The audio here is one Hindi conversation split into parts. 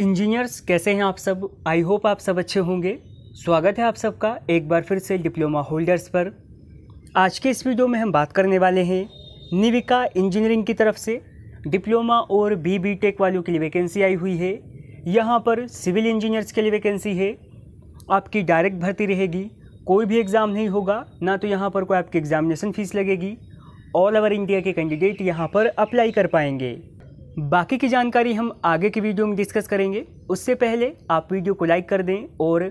इंजीनियर्स कैसे हैं आप सब आई होप आप सब अच्छे होंगे स्वागत है आप सबका एक बार फिर से डिप्लोमा होल्डर्स पर आज के इस वीडियो में हम बात करने वाले हैं निविका इंजीनियरिंग की तरफ से डिप्लोमा और बी बी टेक वालों के लिए वैकेंसी आई हुई है यहाँ पर सिविल इंजीनियर्स के लिए वैकेंसी है आपकी डायरेक्ट भर्ती रहेगी कोई भी एग्ज़ाम नहीं होगा ना तो यहाँ पर कोई आपकी एग्ज़ामिनेशन फ़ीस लगेगी ऑल ओवर इंडिया के कैंडिडेट यहाँ पर अप्लाई कर पाएंगे बाकी की जानकारी हम आगे की वीडियो में डिस्कस करेंगे उससे पहले आप वीडियो को लाइक कर दें और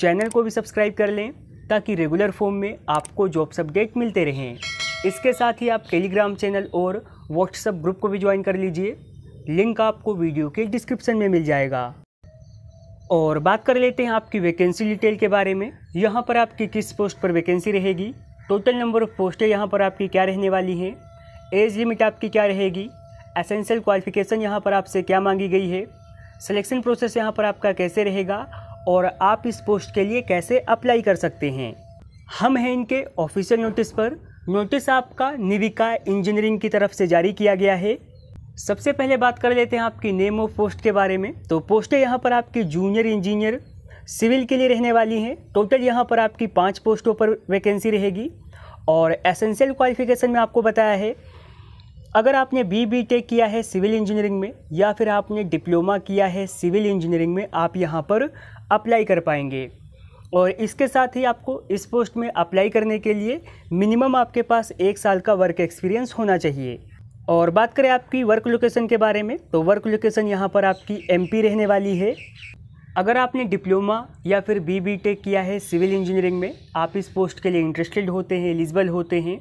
चैनल को भी सब्सक्राइब कर लें ताकि रेगुलर फॉर्म में आपको जॉब्स अपडेट मिलते रहें इसके साथ ही आप टेलीग्राम चैनल और व्हाट्सएप ग्रुप को भी ज्वाइन कर लीजिए लिंक आपको वीडियो के डिस्क्रिप्शन में मिल जाएगा और बात कर लेते हैं आपकी वैकेंसी डिटेल के बारे में यहाँ पर आपकी किस पोस्ट पर वैकेंसी रहेगी टोटल नंबर ऑफ़ पोस्टें यहाँ पर आपकी क्या रहने वाली हैं एज लिमिट आपकी क्या रहेगी एसेंशियल क्वालिफिकेशन यहाँ पर आपसे क्या मांगी गई है सिलेक्शन प्रोसेस यहाँ पर आपका कैसे रहेगा और आप इस पोस्ट के लिए कैसे अप्लाई कर सकते हैं हम हैं इनके ऑफिशियल नोटिस पर नोटिस आपका निविका इंजीनियरिंग की तरफ से जारी किया गया है सबसे पहले बात कर लेते हैं आपकी नेम ऑफ पोस्ट के बारे में तो पोस्टें यहाँ पर आपकी जूनियर इंजीनियर सिविल के लिए रहने वाली हैं टोटल यहाँ पर आपकी पाँच पोस्टों पर वैकेंसी रहेगी और एसेंशियल क्वालिफिकेशन में आपको बताया है अगर आपने बी बी टेक किया है सिविल इंजीनियरिंग में या फिर आपने डिप्लोमा किया है सिविल इंजीनियरिंग में आप यहाँ पर अप्लाई कर पाएंगे और इसके साथ ही आपको इस पोस्ट में अप्लाई करने के लिए मिनिमम आपके पास एक साल का वर्क एक्सपीरियंस होना चाहिए और बात करें आपकी वर्क लोकेशन के बारे में तो वर्क लोकेशन यहाँ पर आपकी एमपी रहने वाली है अगर आपने डिप्लोमा या फिर बी बी टेक किया है सिविल इंजीनियरिंग में आप इस पोस्ट के लिए इंटरेस्टेड होते हैं एलिजिबल होते हैं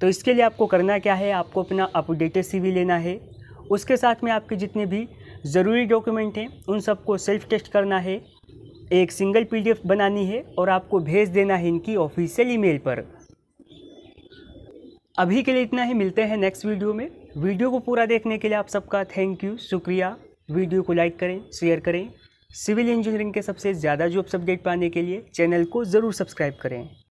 तो इसके लिए आपको करना क्या है आपको अपना अपडेटेड सीवी लेना है उसके साथ में आपके जितने भी ज़रूरी डॉक्यूमेंट हैं उन सबको सेल्फ टेस्ट करना है एक सिंगल पीडीएफ बनानी है और आपको भेज देना है इनकी ऑफिशियल ईमेल पर अभी के लिए इतना ही मिलते हैं नेक्स्ट वीडियो में वीडियो को पूरा देखने के लिए आप सबका थैंक यू शुक्रिया वीडियो को लाइक करें शेयर करें सिविल इंजीनियरिंग के सबसे ज़्यादा जॉब्स अपडेट पाने के लिए चैनल को ज़रूर सब्सक्राइब करें